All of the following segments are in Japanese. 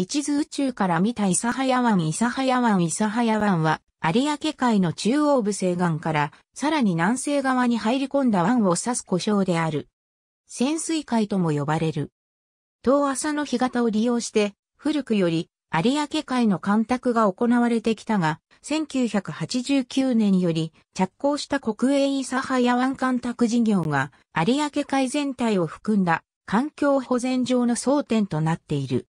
一途宇宙から見た諫早湾諫早湾諫早湾は、有明海の中央部西岸から、さらに南西側に入り込んだ湾を指す故障である。潜水海とも呼ばれる。遠浅の干潟を利用して、古くより、有明海の干拓が行われてきたが、1989年より着工した国営諫早湾干拓事業が、有明海全体を含んだ環境保全上の争点となっている。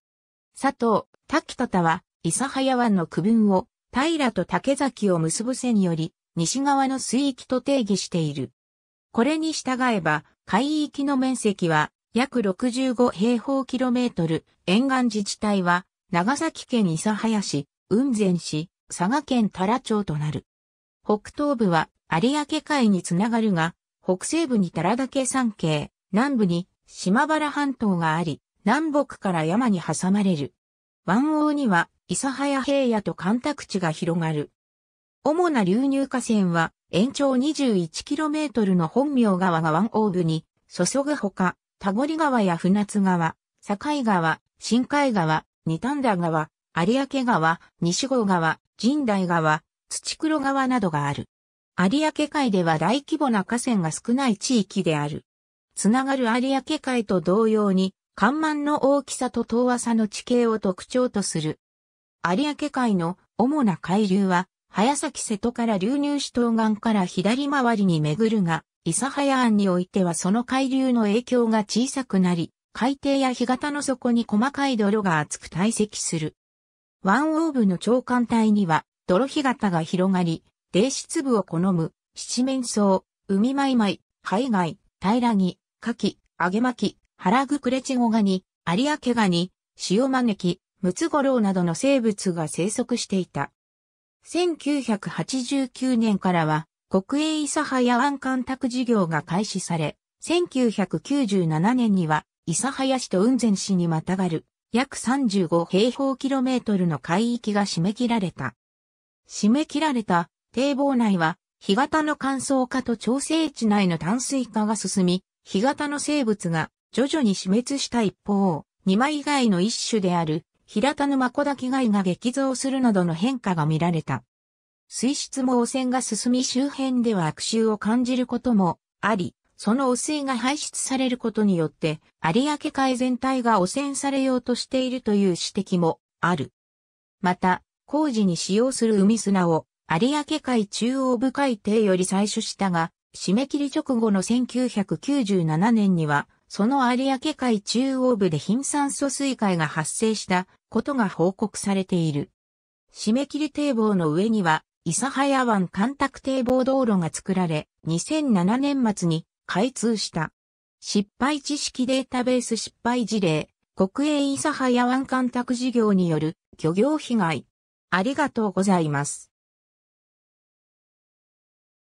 佐藤、滝田は、諫早湾の区分を、平と竹崎を結ぶ線より、西側の水域と定義している。これに従えば、海域の面積は、約65平方キロメートル、沿岸自治体は、長崎県諫早市、雲仙市、佐賀県太良町となる。北東部は、有明海につながるが、北西部に太良岳山系、南部に島原半島があり、南北から山に挟まれる。湾王には、諫早平野と干拓地が広がる。主な流入河川は、延長 21km の本名川が湾王部に、注ぐほか、田堀川や船津川、境川、新海川、二反田川、有明川、西郷川、神代川、土黒川などがある。有明海では大規模な河川が少ない地域である。つながる有明海と同様に、干満の大きさと遠浅の地形を特徴とする。有明海の主な海流は、早崎瀬戸から流入し東岸から左回りに巡るが、諫早湾においてはその海流の影響が小さくなり、海底や干潟の底に細かい泥が厚く堆積する。湾オーブの長官帯には、泥干潟が広がり、泥質部を好む、七面草、海米米海外、平らぎ、牡蠣、揚げ巻き、ハラグクレチゴガニ、アリアケガニ、シオマネキ、ムツゴロウなどの生物が生息していた。1989年からは国営諫早湾干拓事業が開始され、1997年には諫早市と雲仙市にまたがる約35平方キロメートルの海域が締め切られた。締め切られた堤防内は干潟の乾燥化と調整地内の淡水化が進み、干潟の生物が徐々に死滅した一方、二枚貝の一種である平田沼小滝貝が激増するなどの変化が見られた。水質も汚染が進み周辺では悪臭を感じることもあり、その汚水が排出されることによって、有明海全体が汚染されようとしているという指摘もある。また、工事に使用する海砂を有明海中央部海底より採取したが、締め切り直後の1997年には、その有明海中央部で貧酸素水害が発生したことが報告されている。締め切り堤防の上には、諫早湾干拓堤防道路が作られ、2007年末に開通した。失敗知識データベース失敗事例、国営諫早湾干拓事業による漁業被害。ありがとうございます。